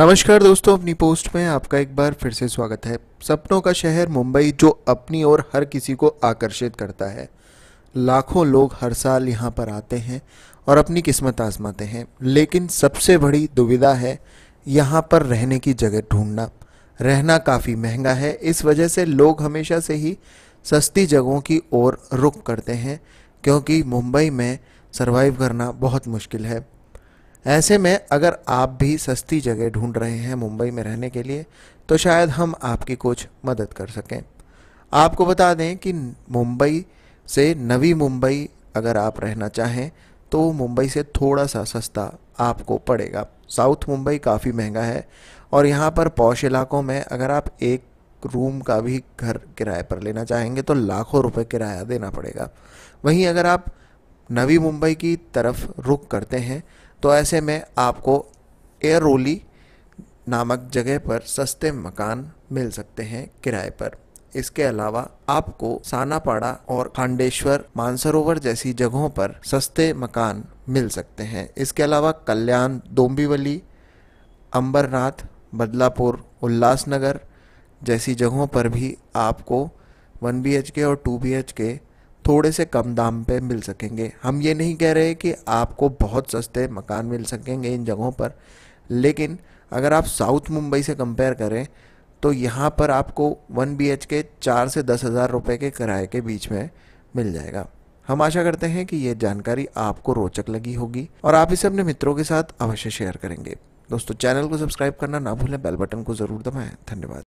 नमस्कार दोस्तों अपनी पोस्ट में आपका एक बार फिर से स्वागत है सपनों का शहर मुंबई जो अपनी ओर हर किसी को आकर्षित करता है लाखों लोग हर साल यहाँ पर आते हैं और अपनी किस्मत आजमाते हैं लेकिन सबसे बड़ी दुविधा है यहाँ पर रहने की जगह ढूंढना रहना काफ़ी महंगा है इस वजह से लोग हमेशा से ही सस्ती जगहों की ओर रुख करते हैं क्योंकि मुंबई में सर्वाइव करना बहुत मुश्किल है ऐसे में अगर आप भी सस्ती जगह ढूंढ रहे हैं मुंबई में रहने के लिए तो शायद हम आपकी कुछ मदद कर सकें आपको बता दें कि मुंबई से नवी मुंबई अगर आप रहना चाहें तो मुंबई से थोड़ा सा सस्ता आपको पड़ेगा साउथ मुंबई काफ़ी महंगा है और यहाँ पर पौश इलाकों में अगर आप एक रूम का भी घर किराए पर लेना चाहेंगे तो लाखों रुपए किराया देना पड़ेगा वहीं अगर आप नवी मुंबई की तरफ रुख करते हैं तो ऐसे में आपको एयरोली नामक जगह पर सस्ते मकान मिल सकते हैं किराए पर इसके अलावा आपको सानापाड़ा और खांडेश्वर मानसरोवर जैसी जगहों पर सस्ते मकान मिल सकते हैं इसके अलावा कल्याण डोम्बीवली अंबरनाथ बदलापुर उल्लासनगर जैसी जगहों पर भी आपको वन बी के और टू बी के थोड़े से कम दाम पे मिल सकेंगे हम ये नहीं कह रहे कि आपको बहुत सस्ते मकान मिल सकेंगे इन जगहों पर लेकिन अगर आप साउथ मुंबई से कंपेयर करें तो यहाँ पर आपको वन बी एच के चार से दस हज़ार रुपये के किराए के बीच में मिल जाएगा हम आशा करते हैं कि ये जानकारी आपको रोचक लगी होगी और आप इसे अपने मित्रों के साथ अवश्य शेयर करेंगे दोस्तों चैनल को सब्सक्राइब करना ना भूलें बेल बटन को ज़रूर दबाएं धन्यवाद